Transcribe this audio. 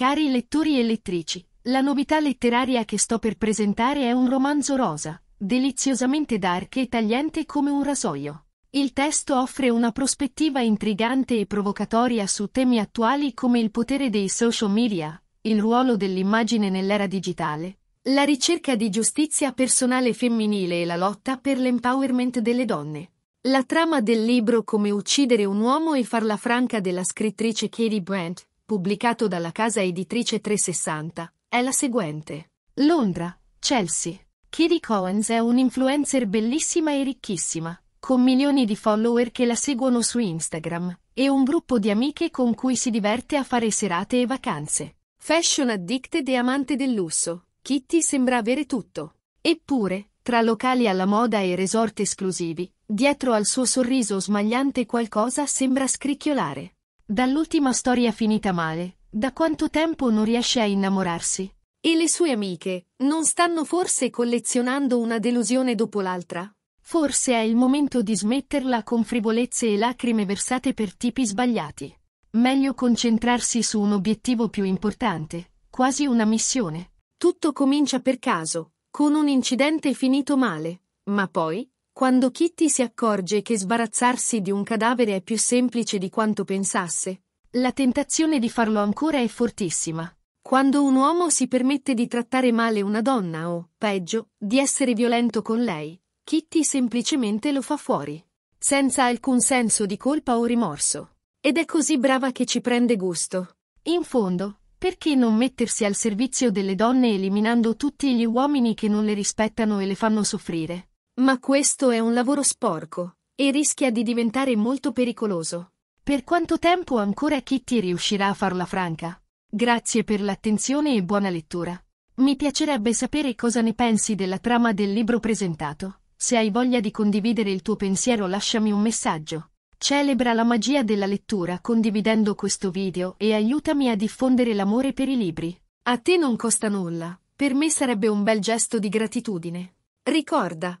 Cari lettori e lettrici, la novità letteraria che sto per presentare è un romanzo rosa, deliziosamente dark e tagliente come un rasoio. Il testo offre una prospettiva intrigante e provocatoria su temi attuali come il potere dei social media, il ruolo dell'immagine nell'era digitale, la ricerca di giustizia personale femminile e la lotta per l'empowerment delle donne. La trama del libro Come uccidere un uomo e farla franca della scrittrice Katie Brandt pubblicato dalla casa editrice 360, è la seguente. Londra, Chelsea. Kiri Coens è un'influencer bellissima e ricchissima, con milioni di follower che la seguono su Instagram, e un gruppo di amiche con cui si diverte a fare serate e vacanze. Fashion addicted e amante del lusso, Kitty sembra avere tutto. Eppure, tra locali alla moda e resort esclusivi, dietro al suo sorriso smagliante qualcosa sembra scricchiolare. Dall'ultima storia finita male, da quanto tempo non riesce a innamorarsi? E le sue amiche non stanno forse collezionando una delusione dopo l'altra? Forse è il momento di smetterla con frivolezze e lacrime versate per tipi sbagliati. Meglio concentrarsi su un obiettivo più importante, quasi una missione. Tutto comincia per caso, con un incidente finito male, ma poi quando Kitty si accorge che sbarazzarsi di un cadavere è più semplice di quanto pensasse, la tentazione di farlo ancora è fortissima. Quando un uomo si permette di trattare male una donna o, peggio, di essere violento con lei, Kitty semplicemente lo fa fuori, senza alcun senso di colpa o rimorso. Ed è così brava che ci prende gusto. In fondo, perché non mettersi al servizio delle donne eliminando tutti gli uomini che non le rispettano e le fanno soffrire? Ma questo è un lavoro sporco, e rischia di diventare molto pericoloso. Per quanto tempo ancora Kitty riuscirà a farla franca? Grazie per l'attenzione e buona lettura. Mi piacerebbe sapere cosa ne pensi della trama del libro presentato. Se hai voglia di condividere il tuo pensiero lasciami un messaggio. Celebra la magia della lettura condividendo questo video e aiutami a diffondere l'amore per i libri. A te non costa nulla, per me sarebbe un bel gesto di gratitudine. Ricorda,